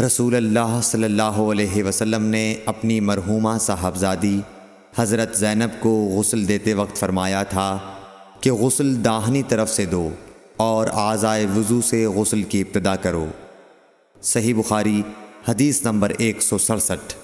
रसूल अल्लाह सल्लल्लाहु अलैहि वसल्लम ने अपनी मरहुमा साहबजादी हज़रत ज़ैनब को गसल देते वक्त फ़रमाया था कि गसल दाहनी तरफ से दो और आज़ाए वज़ू से गसल की इब्तदा करो सही बुखारी हदीस नंबर एक सौ सड़सठ